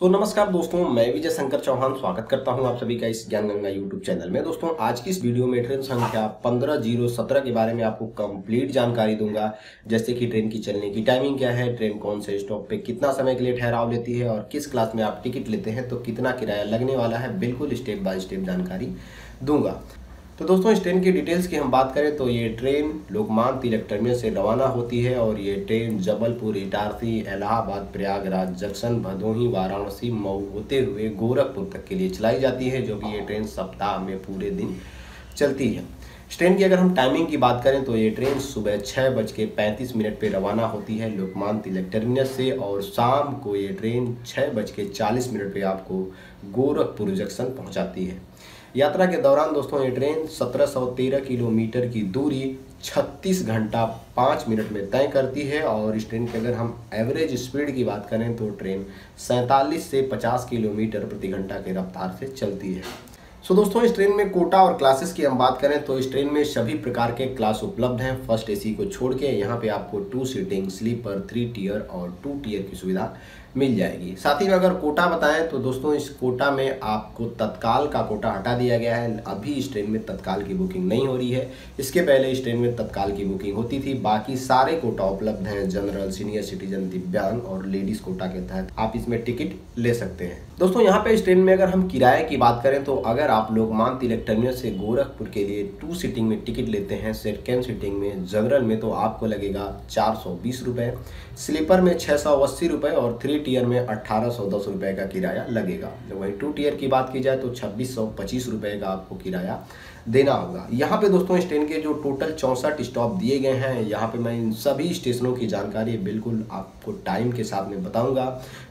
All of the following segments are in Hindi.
सो so, नमस्कार दोस्तों मैं विजय शंकर चौहान स्वागत करता हूं आप सभी का इस ज्ञान गंगा यूट्यूब चैनल में दोस्तों आज की इस वीडियो में ट्रेन संख्या पंद्रह जीरो सत्रह के बारे में आपको कंप्लीट जानकारी दूंगा जैसे कि ट्रेन की चलने की टाइमिंग क्या है ट्रेन कौन से स्टॉप पे कितना समय के लिए ठहराव लेती है और किस क्लास में आप टिकट लेते हैं तो कितना किराया लगने वाला है बिल्कुल स्टेप बाय स्टेप जानकारी दूंगा तो दोस्तों इस ट्रेन की डिटेल्स की हम बात करें तो ये ट्रेन लोकमान तिलक टर्मिनल से रवाना होती है और ये ट्रेन जबलपुर इटारसी इलाहाबाद प्रयागराज जंक्शन भदोही वाराणसी मऊ होते हुए गोरखपुर तक के लिए चलाई जाती है जो कि ये ट्रेन सप्ताह में पूरे दिन चलती है इस ट्रेन की अगर हम टाइमिंग की बात करें तो ये ट्रेन सुबह छः बज के पैंतीस मिनट पर रवाना होती है लोकमान तिलक टर्मिनस से और शाम को ये ट्रेन छः बज के चालीस मिनट पर आपको गोरखपुर जंक्शन पहुँचाती है यात्रा के दौरान दोस्तों ये ट्रेन 1713 किलोमीटर की दूरी 36 घंटा 5 मिनट में तय करती है और इस ट्रेन के अगर हम एवरेज स्पीड की बात करें तो ट्रेन सैंतालीस से 50 किलोमीटर प्रति घंटा की रफ्तार से चलती है सो so, दोस्तों इस ट्रेन में कोटा और क्लासेस की हम बात करें तो इस ट्रेन में सभी प्रकार के क्लास उपलब्ध हैं फर्स्ट एसी को छोड़ के यहाँ पे आपको two seating sleeper three tier और टू टीयर की सुविधा मिल जाएगी साथ ही अगर कोटा बताएं तो दोस्तों इस कोटा में आपको तत्काल का कोटा हटा दिया गया है अभी इस ट्रेन में तत्काल की बुकिंग नहीं हो रही है इसके पहले इस ट्रेन में तत्काल की बुकिंग होती थी बाकी सारे कोटा उपलब्ध हैं जनरल सीनियर सिटीजन दिव्यांग और लेडीज कोटा के तहत आप इसमें टिकट ले सकते हैं दोस्तों यहाँ पे इस ट्रेन में अगर हम किराए की बात करें तो अगर आप लोग मान तिलक टर्मिनल से गोरखपुर के लिए टू सीटिंग में टिकट लेते हैं सेकेंड सीटिंग में जनरल में तो आपको लगेगा चार सौ बीस स्लीपर में छः सौ अस्सी और थ्री टीयर में अट्ठारह सौ दस रुपये का किराया लगेगा जब वही टू टीयर की बात की जाए तो छब्बीस सौ पच्चीस रुपये का आपको किराया देना होगा यहाँ पे दोस्तों इस ट्रेन के जो टोटल चौंसठ स्टॉप दिए गए हैं यहाँ पे मैं इन सभी स्टेशनों की जानकारी बिल्कुल आपको टाइम के साथ में बताऊंगा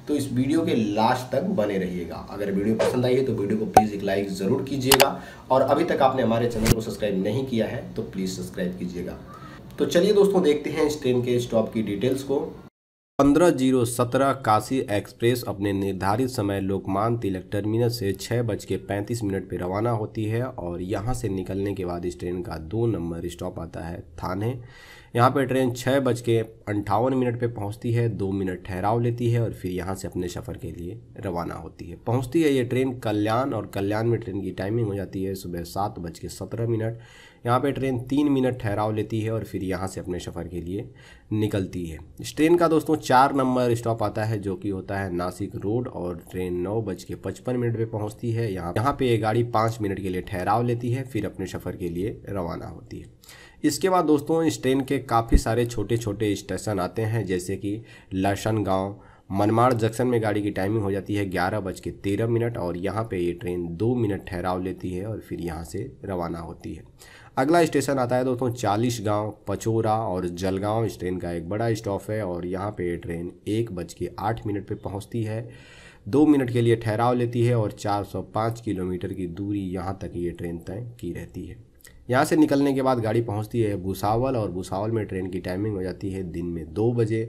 तो इस वीडियो के लास्ट तक बने रहिएगा अगर वीडियो पसंद आई है तो वीडियो को प्लीज़ एक लाइक ज़रूर कीजिएगा और अभी तक आपने हमारे चैनल को सब्सक्राइब नहीं किया है तो प्लीज़ सब्सक्राइब कीजिएगा तो चलिए दोस्तों देखते हैं इस ट्रेन के स्टॉप की डिटेल्स को पंद्रह जीरो सत्रह काशी एक्सप्रेस अपने निर्धारित समय लोकमान तिलक टर्मिनल से छः बज के पैंतीस मिनट पर रवाना होती है और यहाँ से निकलने के बाद इस ट्रेन का दो नंबर स्टॉप आता है थाने यहाँ पर ट्रेन छः बज के अंठावन मिनट पर पहुँचती है दो मिनट ठहराव लेती है और फिर यहाँ से अपने सफ़र के लिए रवाना होती है पहुँचती है ये ट्रेन कल्याण और कल्याण में ट्रेन की टाइमिंग हो जाती है सुबह सात बज के सत्रह मिनट यहाँ पे ट्रेन तीन मिनट ठहराव लेती है और फिर यहाँ से अपने सफ़र के लिए निकलती है इस ट्रेन का दोस्तों चार नंबर स्टॉप आता है जो कि होता है नासिक रोड और ट्रेन नौ बज के पचपन मिनट पर पहुँचती है यहाँ यहाँ पर ये गाड़ी पाँच मिनट के लिए ठहराव लेती है फिर अपने सफ़र के लिए रवाना होती है इसके बाद दोस्तों इस ट्रेन के काफ़ी सारे छोटे छोटे स्टेशन आते हैं जैसे कि लहसन गाँव मनमाड़ जंक्शन में गाड़ी की टाइमिंग हो जाती है ग्यारह बज के तेरह मिनट और यहाँ पे ये ट्रेन दो मिनट ठहराव लेती है और फिर यहाँ से रवाना होती है अगला स्टेशन आता है दोस्तों चालीस गाँव पचोरा और जलगांव इस ट्रेन का एक बड़ा स्टॉप है और यहाँ पे ये ट्रेन एक बज के आठ मिनट पर पहुँचती है दो मिनट के लिए ठहराव लेती है और चार किलोमीटर की दूरी यहाँ तक ये ट्रेन तय की रहती है यहाँ से निकलने के बाद गाड़ी पहुँचती है भूसावल और भूसावल में ट्रेन की टाइमिंग हो जाती है दिन में दो बजे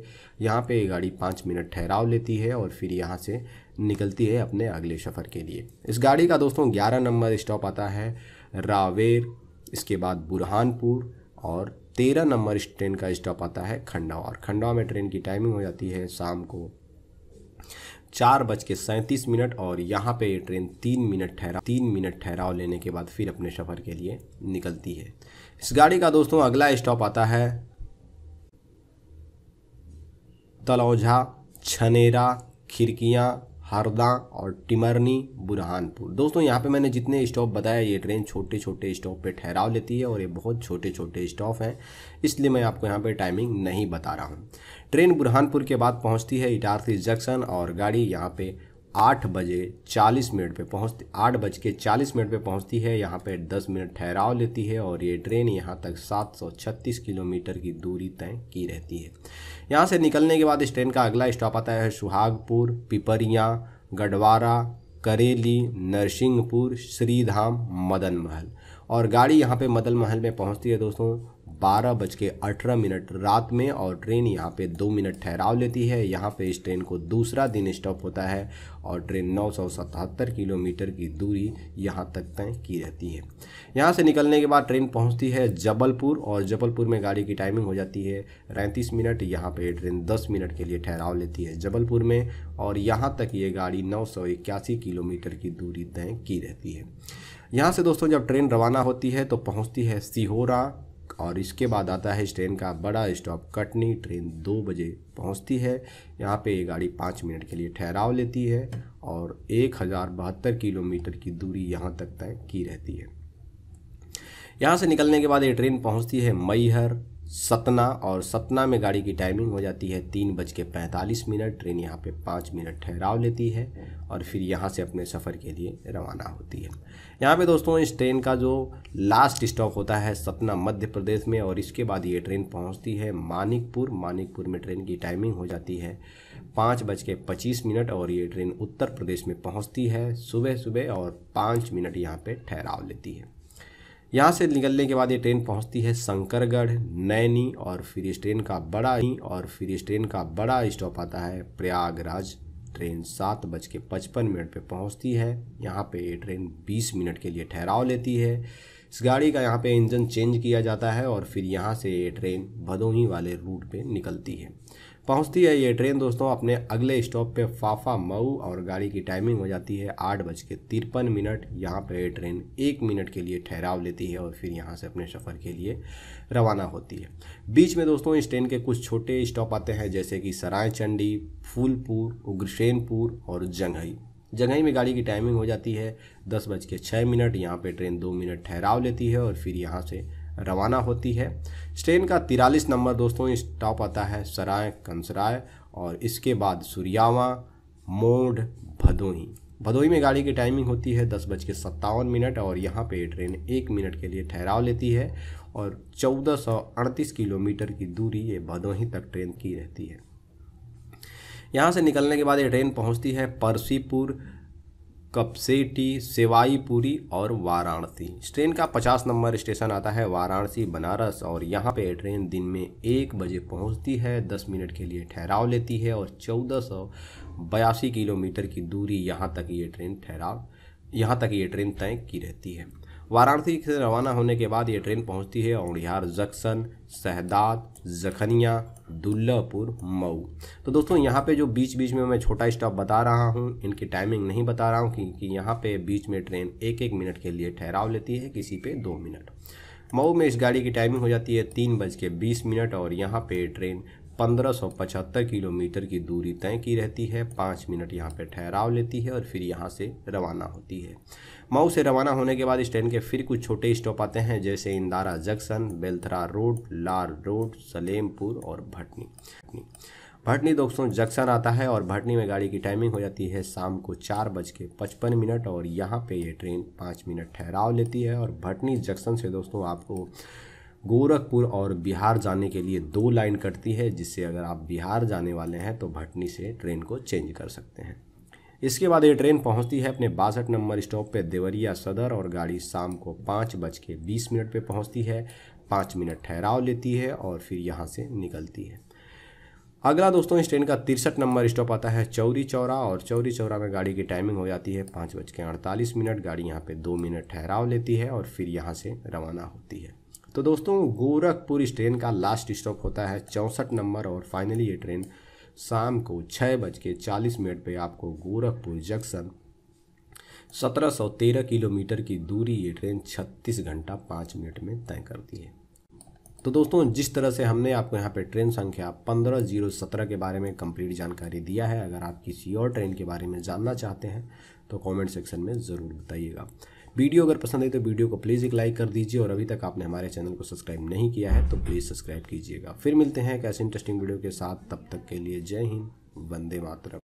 यहाँ पे गाड़ी पाँच मिनट ठहराव लेती है और फिर यहाँ से निकलती है अपने अगले सफ़र के लिए इस गाड़ी का दोस्तों ग्यारह नंबर स्टॉप आता है रावेर इसके बाद बुरहानपुर और तेरह नंबर ट्रेन का स्टॉप आता है खंडवा और खंडवा में ट्रेन की टाइमिंग हो जाती है शाम को चार बज के सैंतीस मिनट और यहाँ पे ये ट्रेन तीन मिनट ठहरा तीन मिनट ठहराव लेने के बाद फिर अपने सफ़र के लिए निकलती है इस गाड़ी का दोस्तों अगला स्टॉप आता है तलौझा छनेरा खिड़कियाँ हरदा और टिमरनी बुरहानपुर दोस्तों यहाँ पे मैंने जितने स्टॉप बताया ये ट्रेन छोटे छोटे स्टॉप पे ठहराव लेती है और ये बहुत छोटे छोटे स्टॉप हैं इसलिए मैं आपको यहाँ पे टाइमिंग नहीं बता रहा हूँ ट्रेन बुरहानपुर के बाद पहुँचती है इटारसी जंक्शन और गाड़ी यहाँ पर आठ बजे चालीस मिनट पे पहुँचती आठ बज के चालीस मिनट पे पहुँचती है यहाँ पे दस मिनट ठहराव लेती है और ये ट्रेन यहाँ तक सात सौ छत्तीस किलोमीटर की दूरी तय की रहती है यहाँ से निकलने के बाद इस ट्रेन का अगला स्टॉप आता है सुहागपुर पिपरिया गढ़वारा करेली नरसिंहपुर श्रीधाम मदन महल और गाड़ी यहाँ पे मदन महल में पहुँचती है दोस्तों बारह बज के अठारह मिनट रात में और ट्रेन यहाँ पे दो मिनट ठहराव लेती है यहाँ पे इस ट्रेन को दूसरा दिन स्टॉप होता है और ट्रेन 977 किलोमीटर की दूरी यहाँ तक तय की रहती है यहाँ से निकलने के बाद ट्रेन पहुँचती है जबलपुर और जबलपुर में गाड़ी की टाइमिंग हो जाती है पैंतीस मिनट यहाँ पर ट्रेन दस मिनट के लिए ठहराव लेती है जबलपुर में और यहाँ तक ये गाड़ी नौ किलोमीटर की दूरी तय की रहती है यहाँ से दोस्तों जब ट्रेन रवाना होती है तो पहुँचती है सीहोरा और इसके बाद आता है इस ट्रेन का बड़ा स्टॉप कटनी ट्रेन दो बजे पहुंचती है यहाँ पे ये गाड़ी पाँच मिनट के लिए ठहराव लेती है और एक हज़ार बहत्तर किलोमीटर की दूरी यहाँ तक तय की रहती है यहाँ से निकलने के बाद ये ट्रेन पहुँचती है मैहर सतना और सतना में गाड़ी की टाइमिंग हो जाती है तीन बज के पैंतालीस मिनट ट्रेन यहाँ पे पाँच मिनट ठहराव लेती है और फिर यहाँ से अपने सफ़र के लिए रवाना होती है यहाँ पे दोस्तों इस ट्रेन का जो लास्ट स्टॉप होता है सतना मध्य प्रदेश में और इसके बाद ये ट्रेन पहुँचती है मानिकपुर मानिकपुर में ट्रेन की टाइमिंग हो जाती है पाँच बज के पच्चीस मिनट और ये ट्रेन उत्तर प्रदेश में पहुँचती है सुबह सुबह और पाँच मिनट यहाँ पर ठहराव लेती है यहाँ से निकलने के बाद ये ट्रेन पहुँचती है शंकरगढ़ नैनी और फिर इस ट्रेन का बड़ा और फिर इस ट्रेन का बड़ा स्टॉप आता है प्रयागराज ट्रेन सात बज के पचपन मिनट पर पहुँचती है यहाँ पे ये ट्रेन बीस मिनट के लिए ठहराव लेती है इस गाड़ी का यहाँ पे इंजन चेंज किया जाता है और फिर यहाँ से ये ट्रेन भदोही वाले रूट पर निकलती है पहुंचती है ये ट्रेन दोस्तों अपने अगले स्टॉप पे फाफा मऊ और गाड़ी की टाइमिंग हो जाती है आठ बज के तिरपन मिनट यहाँ पर ये ट्रेन एक मिनट के लिए ठहराव लेती है और फिर यहाँ से अपने सफ़र के लिए रवाना होती है बीच में दोस्तों इस ट्रेन के कुछ छोटे स्टॉप आते हैं जैसे कि सरायचंडी फूलपुर उग्रसेनपुर और जंघई जंघई में गाड़ी की टाइमिंग हो जाती है दस बज के छः मिनट यहाँ पर ट्रेन दो मिनट ठहराव लेती है और फिर यहाँ से रवाना होती है इस ट्रेन का तिरालीस नंबर दोस्तों स्टॉप आता है सराय कंसराय और इसके बाद सूर्यावा मोड भदोही भदोही में गाड़ी की टाइमिंग होती है दस बज के सत्तावन मिनट और यहाँ पे ट्रेन एक मिनट के लिए ठहराव लेती है और चौदह सौ अड़तीस किलोमीटर की दूरी ये भदोही तक ट्रेन की रहती है यहाँ से निकलने के बाद ये ट्रेन पहुँचती है परसीपुर कपसेटी सेवाईपुरी और वाराणसी इस ट्रेन का 50 नंबर स्टेशन आता है वाराणसी बनारस और यहाँ पे ट्रेन दिन में एक बजे पहुँचती है 10 मिनट के लिए ठहराव लेती है और चौदह सौ बयासी किलोमीटर की दूरी यहाँ तक ये ट्रेन ठहराव यहाँ तक ये ट्रेन तय की रहती है वाराणसी से रवाना होने के बाद ये ट्रेन पहुंचती है औड़िहार जक्सन सहदात जखनिया दुल्लापुर मऊ तो दोस्तों यहाँ पे जो बीच बीच में मैं छोटा स्टॉप बता रहा हूँ इनकी टाइमिंग नहीं बता रहा हूँ क्योंकि यहाँ पे बीच में ट्रेन एक एक मिनट के लिए ठहराव लेती है किसी पे दो मिनट मऊ में इस गाड़ी की टाइमिंग हो जाती है तीन बज के बीस मिनट और यहाँ पे ट्रेन 1575 किलोमीटर की दूरी तय की रहती है पाँच मिनट यहाँ पर ठहराव लेती है और फिर यहाँ से रवाना होती है मऊ से रवाना होने के बाद इस ट्रेन के फिर कुछ छोटे स्टॉप आते हैं जैसे Indara junction Belthara road Lar road Salempur और भटनी भटनी दोस्तों जंक्शन आता है और भटनी में गाड़ी की टाइमिंग हो जाती है शाम को चार बज के पचपन मिनट और यहाँ पे ये ट्रेन पाँच मिनट ठहराव लेती है और भटनी जंक्शन से दोस्तों आपको गोरखपुर और बिहार जाने के लिए दो लाइन कटती है जिससे अगर आप बिहार जाने वाले हैं तो भटनी से ट्रेन को चेंज कर सकते हैं इसके बाद ये ट्रेन पहुंचती है अपने बासठ नंबर स्टॉप पे देवरिया सदर और गाड़ी शाम को पाँच बज के बीस मिनट पर पहुँचती है पाँच मिनट ठहराव लेती है और फिर यहाँ से निकलती है अगला दोस्तों इस ट्रेन का तिरसठ नंबर स्टॉप आता है चौरी चौरा और चौरी चौरा में गाड़ी की टाइमिंग हो जाती है पाँच बज के अड़तालीस मिनट गाड़ी यहाँ पे दो मिनट ठहराव लेती है और फिर यहाँ से रवाना होती है तो दोस्तों गोरखपुर इस ट्रेन का लास्ट स्टॉप होता है चौंसठ नंबर और फाइनली ये ट्रेन शाम को छः बज के चालीस मिनट पर आपको गोरखपुर जंक्शन तेरह किलोमीटर की दूरी ये ट्रेन छत्तीस घंटा पाँच मिनट में तय करती है तो दोस्तों जिस तरह से हमने आपको यहाँ पे ट्रेन संख्या पंद्रह जीरो सत्रह के बारे में कंप्लीट जानकारी दिया है अगर आप किसी और ट्रेन के बारे में जानना चाहते हैं तो कमेंट सेक्शन में ज़रूर बताइएगा वीडियो अगर पसंद है तो वीडियो को प्लीज़ एक लाइक कर दीजिए और अभी तक आपने हमारे चैनल को सब्सक्राइब नहीं किया है तो प्लीज़ सब्सक्राइब कीजिएगा फिर मिलते हैं एक ऐसे इंटरेस्टिंग वीडियो के साथ तब तक के लिए जय हिंद वंदे मातरम